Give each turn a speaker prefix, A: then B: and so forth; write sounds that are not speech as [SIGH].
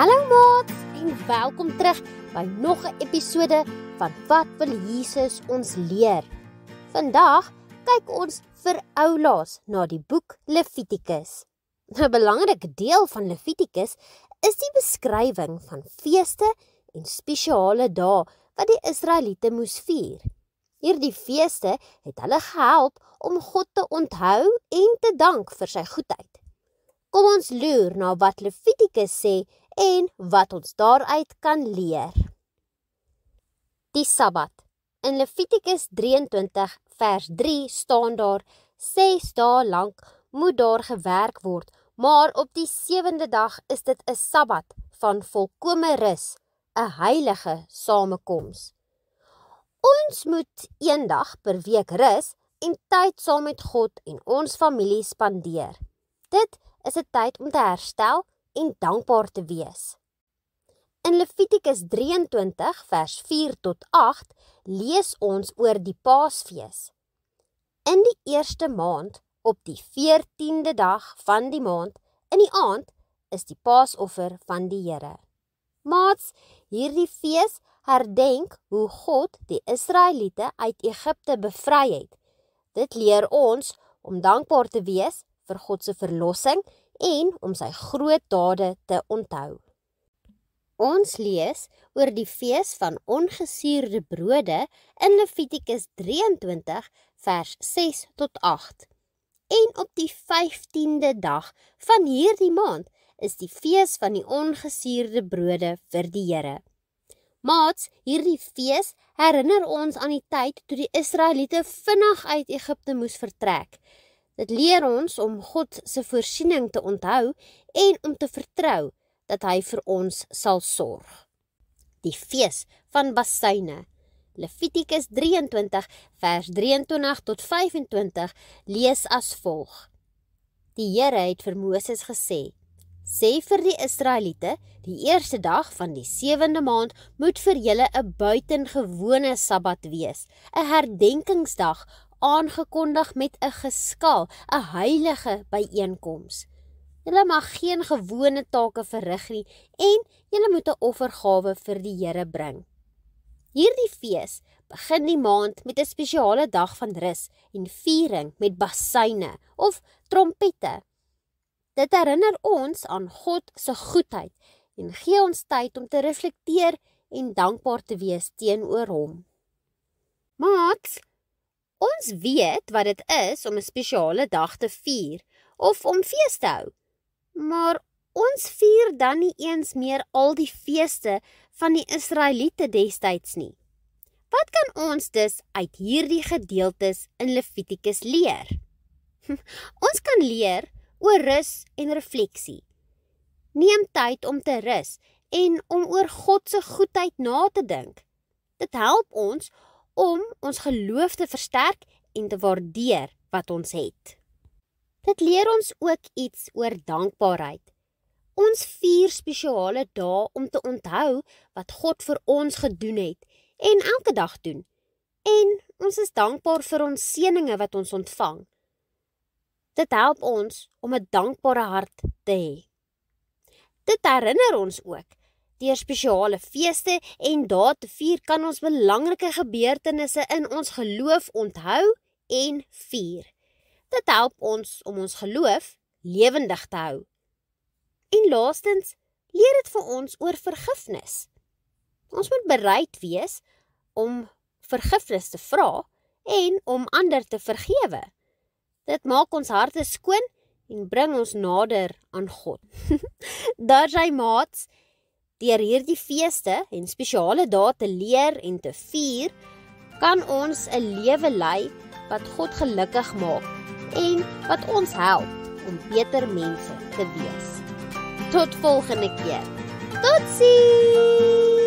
A: Hallo maats en welkom terug by nog 'n episode van Wat wil Jesus ons leer. Vandag kyk ons vir oulaas na die boek Levitikus. 'n Belangrike deel van Levitikus is die beskrywing van feeste en spesiale dae wat die Israeliete moes vier. Hierdie feeste het hulle gehelp om God te onthou en te dank vir sy goedheid. Kom ons loer na wat Levitikus sê en wat ons daaruit kan leer. Die Sabbat. In Levitikus 23 vers 3 staan daar: "Ses dae lank moet daar gewerk word, maar op die sewende dag is dit 'n Sabbat van volkomme rus, 'n heilige samekoms." Ons moet een dag per week rus en tyd saam met God en ons familie spandeer. Dit is 'n tyd om te herstel en dankbaar te wees. In Levitikus 23 vers 4 tot 8 lees ons oor die Paasfees. In die eerste maand op die 14de dag van die maand in die aand is die Paasoffer van die Here. Maats, hierdie fees herdenk hoe God die Israeliete uit Egipte bevry het. Dit leer ons om dankbaar te wees vir God se verlossing en om sy groot dade te onthou. Ons lees oor die fees van ongesuurde brode in Levitikus 23 vers 6 tot 8. En op die 15de dag van hierdie maand is die fees van die ongesuurde brode vir die Here. Maats, hierdie fees herinner ons aan die tyd toe die Israeliete vinnig uit Egipte moes vertrek. Dit leer ons om God se voorsiening te onthou en om te vertrou dat hy vir ons sal sorg. Die fees van bassyne. Levitikus 23 vers 23 tot 25 lees as volg. Die Here het vir Moses gesê: "Sê vir die Israeliete, die eerste dag van die 7de maand moet vir julle 'n buitengewone Sabbat wees, 'n herdenkingsdag aangekondig met 'n geskal, 'n heilige byeenkoms. Julle mag geen gewone take verrig nie en julle moet 'n offergawe vir die Here bring. Hierdie fees begin die maand met 'n spesiale dag van rus en viering met bassyne of trompette. Dit herinner ons aan God se goedheid en gee ons tyd om te reflekteer en dankbaar te wees teenoor Hom. Maats, Ons weet wat dit is om 'n spesiale dag te vier of om fees te hou. Maar ons vier dan nie eens meer al die feeste van die Israeliete destyds nie. Wat kan ons dus uit hierdie gedeeltes in Levitikus leer? [LAUGHS] ons kan leer oor rus en refleksie. Neem tyd om te rus en om oor God se goedheid na te dink. Dit help ons om ons geloof te versterk en te waardeer wat ons het. Dit leer ons ook iets oor dankbaarheid. Ons vier spesiale dae om te onthou wat God vir ons gedoen het en elke dag doen. En ons is dankbaar vir ons seënings wat ons ontvang. Dit help ons om 'n dankbare hart te hê. Dit herinner ons ook Deur spesiale feeste en dae te vier kan ons belangrike gebeurtenisse in ons geloof onthou en vier. Dit help ons om ons geloof lewendig te hou. En laastens, leer dit vir ons oor vergifnis. Ons moet bereid wees om vergifnis te vra en om ander te vergewe. Dit maak ons harte skoon en bring ons nader aan God. [LAUGHS] Daar's hy maats. Deur hierdie feeste en spesiale dae te leer en te vier, kan ons 'n lewe lei wat God gelukkig maak en wat ons help om beter mense te wees. Tot volgende keer. Totsiens.